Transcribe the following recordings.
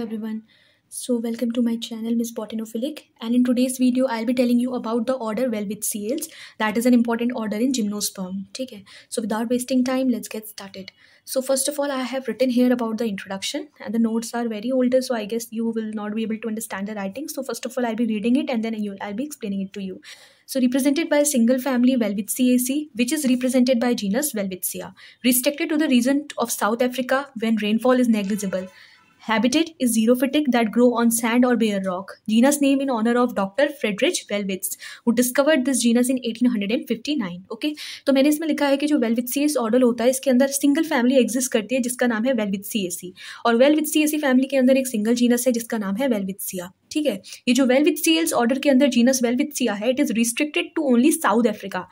hello everyone so welcome to my channel miss botanophilic and in today's video i'll be telling you about the order velvet seals that is an important order in gymnosperm okay so without wasting time let's get started so first of all i have written here about the introduction and the notes are very older so i guess you will not be able to understand the writing so first of all i'll be reading it and then i'll be explaining it to you so represented by a single family Welwitziaceae, which is represented by genus Welwitzia, restricted to the region of South Africa when rainfall is negligible. Habitat is xerophytic that grow on sand or bare rock. Genus name in honor of Dr. Friedrich Welwitz, who discovered this genus in 1859. Okay, तो मैंने इसमें लिखा है कि जो वेलविथसीस order होता है इसके अंदर सिंगल फैमिली एग्जिस्ट करती है जिसका नाम है वेलविथसीएसी और वेलविथसीएसी फैमिली के अंदर एक सिंगल जीनस है जिसका नाम है वेलविथसिया ठीक है ये जो वेल विथ सील्स ऑर्डर के अंदर जीनस वेल विथ सिया है it is restricted to only South Africa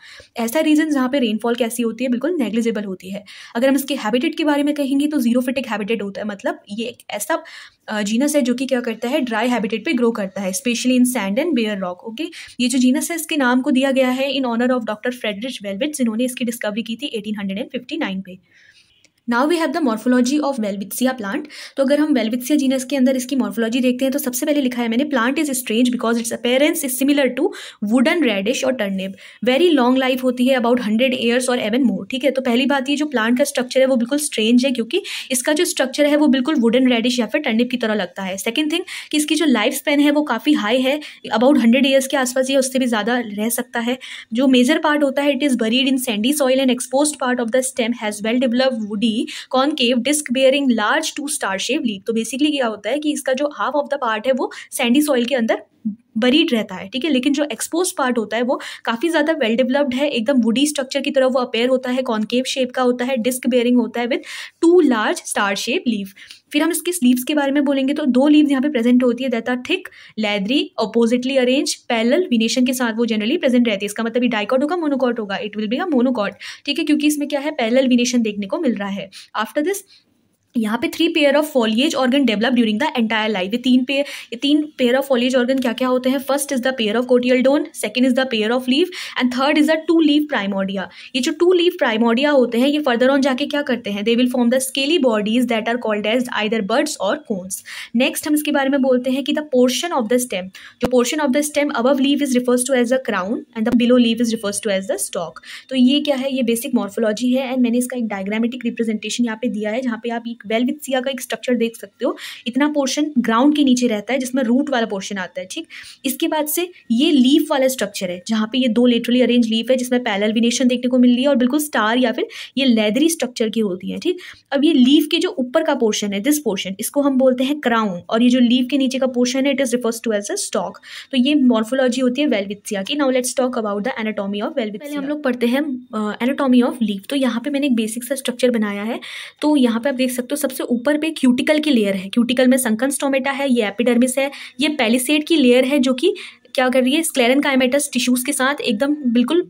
ऐसा रीजन जहाँ पे रेनफॉल कैसी होती है बिल्कुल नेग्लिजिबल होती है अगर हम इसके हैबिटेट के बारे में कहेंगे तो जीरो फिटिक हैबिटेट होता है मतलब ये एक ऐसा जीनस है जो कि क्या करता है ड्राई हैबिटेट पे ग्रो करता है specially in sand and bare rock okay ये जो जीनस है इसके नाम को दिया गया है in honour of doctor Friedrich Welwitsch जिन्होंने इसकी डिस्कवरी की थी एटीन पे now we have the morphology of Welwitschia plant तो अगर हम वेलविक्सिया जीनस के अंदर इसकी मॉर्फोलॉजी देखते हैं तो सबसे पहले लिखा है मैंने plant is strange because its appearance is similar to wooden radish और टर्निप वेरी लॉन्ग लाइफ होती है अबाउट हंड्रेड ईयर्स और एवन मोर ठीक है तो पहली बात ये जो प्लांट का स्ट्रक्चर है वो बिल्कुल स्ट्रेंज है क्योंकि इसका जो स्ट्रक्चर है वो बिल्कुल वुडन रेडिश या फिर टर्निप की तरह लगता है सेकेंड थिंग कि इसकी जो लाइफ स्पेन है वो काफ़ी हाई है अबाउट हंड्रेड ईयर्स के आसपास ये उससे भी ज़्यादा रह सकता है जो मेजर पार्ट होता है it is buried in sandy soil and exposed part of the stem has well develop woody the concave disc bearing large two star shape leaf तो बेसिकली क्या होता है कि इसका जो हाफ ऑफ द पार्ट है वो सैंडी सॉइल के अंदर बरीड रहता है ठीक है लेकिन जो एक्सपोज पार्ट होता है वो काफ़ी ज़्यादा वेल डेवलप्ड है एकदम वुडी स्ट्रक्चर की तरह वो अपेयर होता है कॉन्केव शेप का होता है डिस्क बेयरिंग होता है with two large star shape leave फिर हम इसके स्लीव्स के बारे में बोलेंगे तो दो लीव्स यहाँ पे प्रेजेंट होती है that are thick leathery oppositely arrange parallel venation के साथ वो जनरली प्रेजेंट रहती है इसका मतलब डाइकॉट होगा मोनोकॉट होगा it will be a monocot ठीक है क्योंकि इसमें क्या है पैरल विनेशन देखने को मिल रहा है आफ्टर दिस यहाँ पे three pair of foliage organ develop during the entire life ये तीन पेयर ये तीन पेयर ऑफ फॉलिएज ऑर्गन क्या क्या होते हैं first is the pair of cotyledon second is the pair of leave and third is the two leave primordia ये जो टू लीव प्राइमोडिया होते हैं ये फर्दर ऑन जाके क्या करते हैं they will form the scaly bodies that are called as either birds और कोन्स नेक्स्ट हम इसके बारे में बोलते हैं कि the portion of the stem जो portion of the stem above leave is refers to as a crown and the below leave is refers to as the stalk तो ये क्या है ये बेसिक मॉर्फोलॉजी है एंड मैंने इसका एक डायग्रामेटिक रिप्रेजेंटेशन यहाँ पे दिया है जहाँ पे आप एक वेलविथ सिया का एक स्ट्रक्चर देख सकते हो इतना पोर्शन ग्राउंड के नीचे रहता है जिसमें रूट वाला पोर्शन आता है ठीक इसके बाद से ये लीफ वाला स्ट्रक्चर है जहाँ पे ये दो लेटरली अरेंज लीफ है जिसमें पैलविनेशन देखने को मिल रही है और बिल्कुल स्टार या फिर ये लेदरी स्ट्रक्चर की होती है ठीक अब ये लीफ के जो ऊपर का पोर्शन है दिस पोर्शन इसको हम बोलते हैं क्राउन और ये जो लीव के नीचे का पोर्शन है it is refers to as a stalk तो ये मॉर्फोलॉजी होती है वेलवित्सिया की now let's talk about the anatomy of Welwitsch पहले हम लोग पढ़ते हैं एनाटॉमी ऑफ लीव तो यहाँ पे मैंने एक बेसिक सा स्ट्रक्चर बनाया है तो यहाँ पे आप देख सकते हो सबसे ऊपर पे क्यूटिकल की लेयर है क्यूटिकल में संकन स्टोमेटा है ये एपिडर्मिस है ये पेलिसेड की लेयर है जो कि क्या कर रही है स्क्लेरन काइमेटस टिश्यूज़ के साथ एकदम बिल्कुल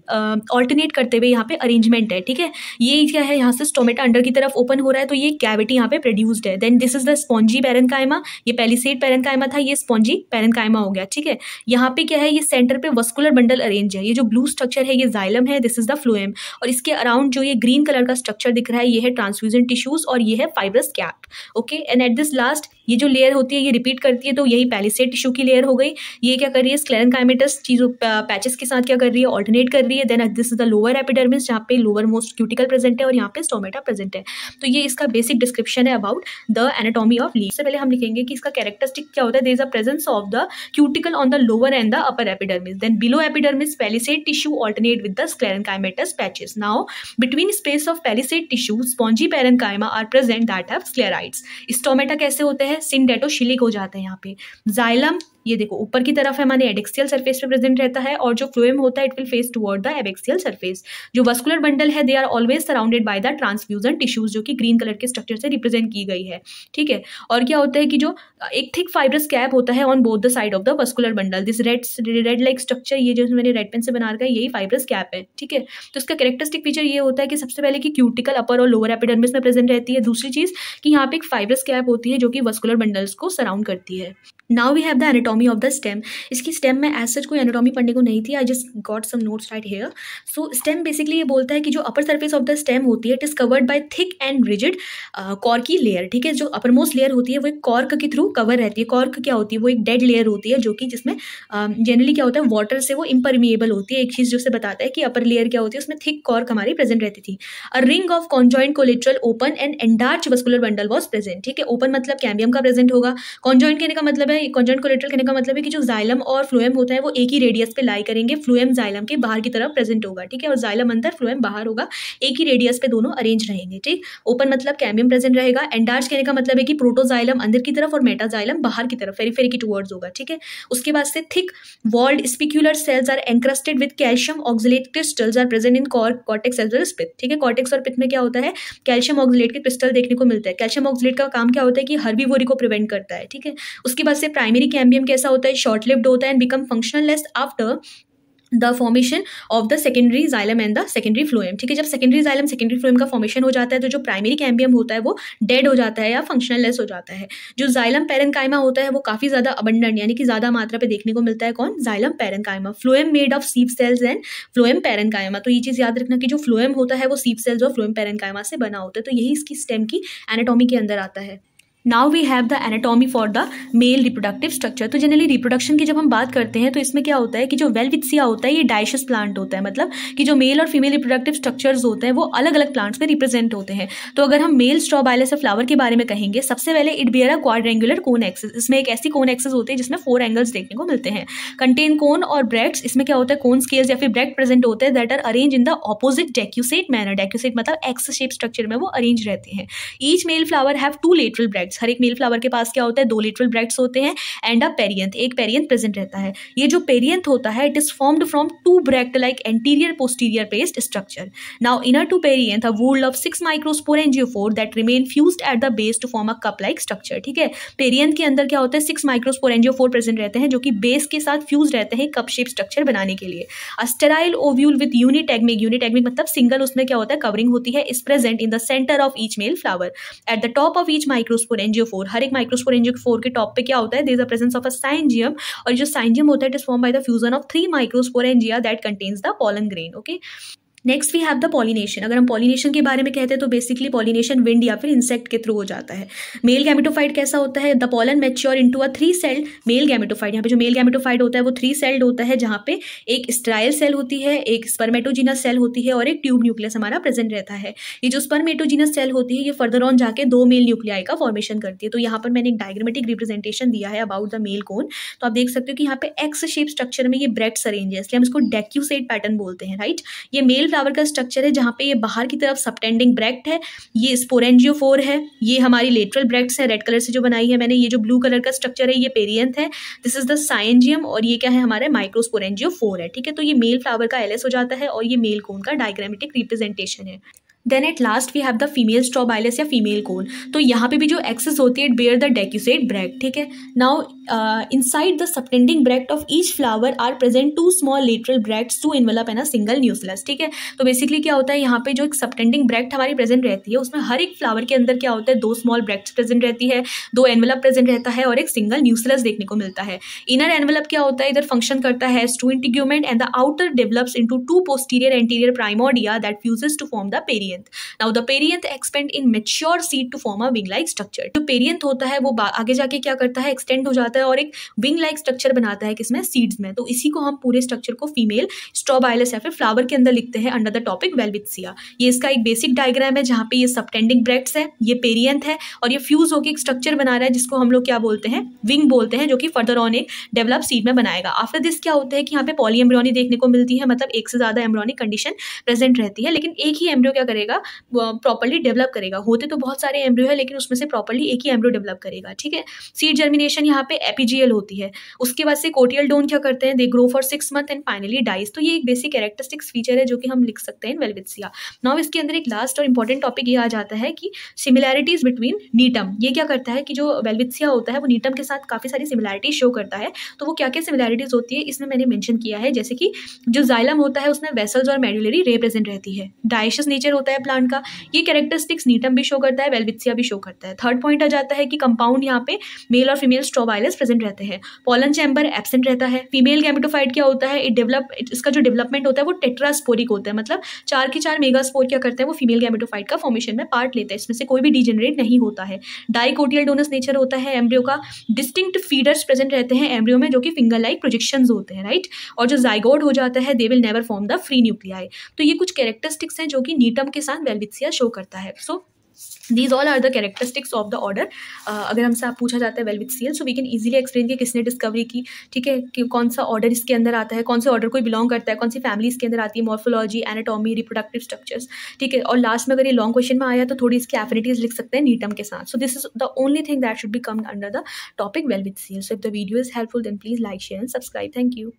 ऑल्टरनेट करते हुए यहाँ पे अरेंजमेंट है ठीक है ये क्या है यहाँ से स्टोमेटा अंडर की तरफ ओपन हो रहा है तो ये कैविटी यहाँ पे प्रोड्यूस्ड है then this is the spongy parenchyma ये सेट पैरन कायमा था ये स्पॉन्जी पैरन कायमा हो गया ठीक है यहाँ पे क्या है ये सेंटर पे वस्कुलर बंडल अरेंज है ये जो ब्लू स्ट्रक्चर है ये जाइलम है दिस इज द फ्लोएम और इसके अराउंड जो ये ग्रीन कलर का स्ट्रक्चर दिख रहा है ये है ट्रांसफ्यूजन टिश्यूज और ये है fibrous cap okay and at this last ये जो लेयर होती है ये रिपीट करती है तो यही पैलिसेट टिश्यू की लेयर हो गई ये क्या कर रही है स्क्लेरन काइमेटस चीज़ों पैचेस के साथ क्या कर रही है ऑल्टरनेट कर रही है then this is the lower epidermis जहाँ पे लोअर मोस्ट क्यूटिकल प्रेजेंट है और यहाँ पे स्टोमेटा प्रेजेंट है तो ये इसका बेसिक डिस्क्रिप्शन है about the anatomy of leave से पहले हम लिखेंगे कि इसका कैरेक्टरिस्टिक क्या होता है there is a presence of the cuticle on the lower and the upper epidermis then below epidermis palisade tissue alternate with the sclerenchymatous patches. Now between space of palisade tissue spongy parenchyma are present that have sclerites. Stomata कैसे होते हैं सिंडेटोशिलिक शिलिक हो जाता है यहाँ पे xylem ये देखो ऊपर की तरफ हमारे एडेक्सियल सरफेस पे प्रेजेंट रहता है और जो फ्लोएम होता है it will face toward the abaxial surface जो वस्कुलर बंडल है they are always surrounded by the transfusion tissues जो कि ग्रीन कलर के स्ट्रक्चर से रिप्रेजेंट की गई है ठीक है और क्या होता है कि जो एक थिक फाइब्रस कैप होता है on both the side of the vascular bundle this red red like structure ये जो मैंने रेड पेन से बना रखा है यही फाइब्रस कैप है ठीक है तो इसका कैरेक्टरिस्टिक फीचर ये होता है कि सबसे पहले कि क्यूटिकल अपर और लोअर एपिडर्मिस में प्रेजेंट रहती है दूसरी चीज कि यहाँ पे एक फाइब्रस कैप होती है जो कि वस्कुलर बंडल्स को सराउंड करती है now we have the anatomy of the stem इसकी स्टेम में एज सच कोई एनाटॉमी पढ़ने को नहीं थी I just got some notes right here so stem basically ये बोलता है कि जो upper surface of the stem होती है it is covered by thick and rigid cork की लेयर ठीक है जो अपर मोस्ट लेयर होती है वो एक कॉर्क के थ्रू कवर रहती है कॉर्क क्या होती है वो एक डेड लेयर होती है जो कि जिसमें जनरली um, uh, क्या होता है वाटर से वो इम्परमिएबल होती है एक चीज़ जो से बताता है कि अपर लेयर क्या होती है उसमें थिक कॉर्क हमारी प्रेजेंट रहती थी a ring of conjoint collateral open and endarch vascular bundle was present ठीक है ओपन मतलब कैम्बियम का प्रेजेंट होगा कॉन्जॉइंट कहने का मतलब है है कॉन्जेंट कोलेट्रल कहने का मतलब है कि जो जाइलम और फ्लोएम होता है वो एक ही रेडियस पे लाई करेंगे फ्लोएम जाइलम के बाहर की तरफ प्रेजेंट होगा ठीक है और जाइलम अंदर फ्लोएम बाहर होगा एक ही रेडियस पे दोनों अरेंज रहेंगे ठीक ओपन मतलब कैमियम प्रेजेंट रहेगा एंडार्ज कहने का मतलब है कि प्रोटोजाइलम अंदर की तरफ और मेटाजाइलम बाहर की तरफ फेरी फेरी की टूवर्ड्स होगा ठीक है उसके बाद से thick walled spicular cells are encrusted with calcium oxalate crystals are present in cortex as well pith ठीक है कॉर्टेक्स और पिथ में क्या होता है कैल्शियम ऑक्सिलेट के क्रिस्टल देखने को मिलता है कैल्शियम ऑक्सिलेट का काम क्या होता है कि हर्बीवोरी को प्रिवेंट करता है ठीक है उसके बाद से से प्राइमरी कैम्बियम कैसा होता है शॉर्ट लिव्ड होता है and become functional less after the formation of the secondary xylem and the secondary phloem ठीक है जब सेकेंडरी जाइलम सेकेंडरी फ्लोएम का फॉर्मेशन हो जाता है तो जो प्राइमरी कैम्बियम होता है वो डेड हो जाता है या फंक्शनल लेस हो जाता है जो जाइलम कायमा होता है वो काफ़ी ज़्यादा अबंडन यानी कि ज़्यादा मात्रा पे देखने को मिलता है कौन जाइलम कायमा phloem made of sieve cells and phloem कायमा तो ये चीज़ याद रखना कि जो फ्लोएम होता है वो सीप सेल्स और फ्लोएम कायमा से बना होता है तो यही इसकी स्टेम की एनाटॉमी के अंदर आता है now we have the anatomy for the male reproductive structure तो जनरली रिप्रोडक्शन की जब हम बात करते हैं तो इसमें क्या होता है कि जो वेल होता है ये डाइशस प्लांट होता है मतलब कि जो मेल और फीमेल रिप्रोडक्टिव स्ट्रक्चर्स होते हैं वो अलग अलग प्लांट्स में रिप्रेजेंट होते हैं तो अगर हम मेल स्ट्रॉ से फ्लावर के बारे में कहेंगे सबसे पहले it bear a quadrangular cone axis इसमें एक ऐसी कोन एक्सेस होती है जिसमें फोर एंगल्स देखने को मिलते हैं कंटेन कोन और ब्रेड्स इसमें क्या होता है कोन स्केल्स या फिर ब्रेड प्रेजेंट होते हैं that are arrange in the opposite decussate manner decussate मतलब एक्स शेप स्ट्रक्चर में वो अरेंज रहते हैं each male flower have two lateral bracts bracts हर एक मेल फ्लावर के पास क्या होता है दो लिटरल ब्रेक्ट्स होते हैं एंड अ पेरियंथ एक पेरियंथ प्रेजेंट रहता है ये जो पेरियंथ होता है it is formed from two bract like anterior posterior paste structure now inner to perianth a whorl of six microsporangiophore that remain fuse at the base to form a cup like structure ठीक है perianth के अंदर क्या होता है six microspore एनजियोफोर present रहते हैं जो कि बेस के साथ फ्यूज रहते हैं कप शेप स्ट्रक्चर बनाने के लिए अस्टेराइल ओव्यूल विद यूनिटेगमिक यूनिटेगमिक मतलब सिंगल उसमें क्या होता है कवरिंग होती है is present in the centre of each male flower at the top of each microsporangiophore हर एक माइक्रोस्पोर एनजीओ फोर के टॉप पे क्या होता है there is a presence of a synangium और जो साइंजियम होता है it is form by the fusion of three microsporangia that contains the pollen grain okay next we have the pollination अगर हम पॉलिनेशन के बारे में कहते हैं तो बेसिकली पॉलिनेशन विंड या फिर इंसेक्ट के थ्रू हो जाता है मेल गैमेटोफाइट कैसा होता है the pollen mature into a three celled male gametophyte यहाँ पे जो मेल गैमेटोफाइट होता है वो थ्री सेल्ड होता है जहाँ पे एक स्ट्राइल सेल होती है एक स्पर्मेटोजिनस सेल होती है और एक ट्यूब न्यूक्लियस हमारा प्रेजेंट रहता है ये जो स्पर्मेटोजिनस सेल होती है ये फर्दर ऑन जाके दो मेल न्यूक्लियाई का फॉर्मेशन करती है तो यहाँ पर मैंने एक डायग्रामेटिक रिप्रेजेंटेशन दिया है अबाउट द मेल कोन तो आप देख सकते हो कि यहाँ पे एक्स शेप स्ट्रक्चर में ये ब्रेड अरेंज है इसलिए हम इसको डेक्यूसेट पैटर्न बोलते हैं राइट ये मेल फ्लावर का स्ट्रक्चर है जहाँ पे ये बाहर की तरफ सबटेंडिंग ब्रैक्ट है ये स्पोरेंजियो है ये हमारी लेटरल ब्रैक्ट है रेड कलर से जो बनाई है मैंने ये जो ब्लू कलर का स्ट्रक्चर है ये पेरियंथ है दिस इज द साइंजियम और ये क्या है हमारे माइक्रोस्पोरेंजियो फोर है ठीक है तो ये मेल फ्लावर का एल हो जाता है और ये मेल कोन का डायग्रामेटिक रिप्रेजेंटेशन है then at last we have the female strobilus या फीमेल कोन तो यहाँ पे भी जो एक्सेस होती है it bear the decussate bract ठीक है now inside the subtending bract of each flower are present two small lateral bracts to envelop an a single nucellus ठीक है तो बेसिकली क्या होता है यहाँ पे जो एक सपटेंडिंग ब्रैक्ट हमारी प्रेजेंट रहती है उसमें हर एक फ्लावर के अंदर क्या होता है दो स्मॉल ब्रैक्ट प्रेजेंट रहती है दो एनवेलप प्रेजेंट रहता है और एक सिंगल न्यूसलस देखने को मिलता है इनर एनवेलप क्या होता है इधर फंक्शन करता है two integument and the outer develops into two posterior anterior primordia that fuses to form the पेरियर perianth. Now the perianth expand in mature seed to form a wing like structure. जो perianth होता है वो आगे जाके क्या करता है एक्सटेंड हो जाता है और एक विंग लाइक स्ट्रक्चर बनाता है किसमें सीड्स में तो इसी को हम पूरे स्ट्रक्चर को फीमेल स्ट्रॉबाइलस या फिर फ्लावर के अंदर लिखते हैं अंडर द टॉपिक वेलविथसिया ये इसका एक बेसिक डायग्राम है जहाँ पे ये सबटेंडिंग ब्रेक्ट्स है ये पेरियंथ है और ये फ्यूज होकर एक स्ट्रक्चर बना रहा है जिसको हम लोग क्या बोलते हैं विंग बोलते हैं जो कि फर्दर ऑन एक डेवलप सीड में बनाएगा आफ्टर दिस क्या होता है कि यहाँ पे पॉली एम्ब्रॉनी देखने को मिलती है मतलब एक से ज्यादा एम्ब्रॉनिक कंडीशन प्रेजेंट रहती है लेकिन एक ही एम्ब्रियो क्या करेगा करेगा प्रॉपरली डेवलप करेगा होते तो बहुत सारे एम्ब्रियो है लेकिन उसमें से प्रॉपरली एक ही एम्ब्रियो डेवलप करेगा ठीक है सीड जर्मिनेशन यहाँ पे एपीजीएल होती है उसके बाद से कोटियल डोन क्या करते हैं they grow for six month and finally dies तो ये एक बेसिक कैरेक्टरिस्टिक्स फीचर है जो कि हम लिख सकते हैं वेलविथसिया नाउ इसके अंदर एक लास्ट और इंपॉर्टेंट टॉपिक ये आ जाता है कि सिमिलैरिटीज बिटवीन नीटम ये क्या करता है कि जो वेलविथसिया होता है वो नीटम के साथ काफ़ी सारी सिमिलैरिटीज शो करता है तो वो क्या क्या सिमिलैरिटीज़ होती है इसमें मैंने मैंशन किया है जैसे कि जो जाइलम होता है उसमें वेसल्स और मेडुलरी रिप्रेजेंट रहती है डाइशियस नेचर होता है होता है प्लांट का ये कैरेक्टरिस्टिक्स नीटम भी शो करता है वेलविथसिया भी शो करता है थर्ड पॉइंट आ जाता है कि कंपाउंड यहाँ पे मेल और फीमेल स्ट्रोबाइलस प्रेजेंट रहते हैं पॉलन चैम्बर एबसेंट रहता है फीमेल गैमेटोफाइट क्या होता है इट डेवलप इसका जो डेवलपमेंट होता है वो टेट्रास्पोरिक होता है मतलब चार के चार मेगास्पोर क्या करते हैं वो फीमेल गैमेटोफाइट का फॉर्मेशन में पार्ट लेता है इसमें से कोई भी डिजेनरेट नहीं होता है डाइकोटियल डोनस नेचर होता है एम्ब्रियो का डिस्टिंक्ट फीडर्स प्रेजेंट रहते हैं एम्ब्रियो में जो कि फिंगर लाइक प्रोजेक्शन होते हैं राइट और जो जाइगोड हो जाता है they will never form the free nuclei तो ये कुछ कैरेक्टरिस्टिक्स हैं जो कि नीटम के के साथ वेलविथसिया शो करता है so these all are the characteristics of the order अगर हमसे आप पूछा जाता है Welwitschiales so we can easily explain कि किसने डिस्कवरी की ठीक है कि कौन सा ऑर्डर इसके अंदर आता है कौन से ऑर्डर को बिलोंग करता है कौन सी फैमिली इसके अंदर आती है मॉर्फोलॉजी एनाटॉमी रिप्रोडक्टिव स्ट्रक्चर्स ठीक है और लास्ट में अगर ये लॉन्ग क्वेश्चन में आया तो थोड़ी इसकी एफिनिटीज लिख सकते हैं नीटम के साथ so this is the only thing that should be come under the topic Welwitschiales so if the video is helpful then please like share and subscribe thank you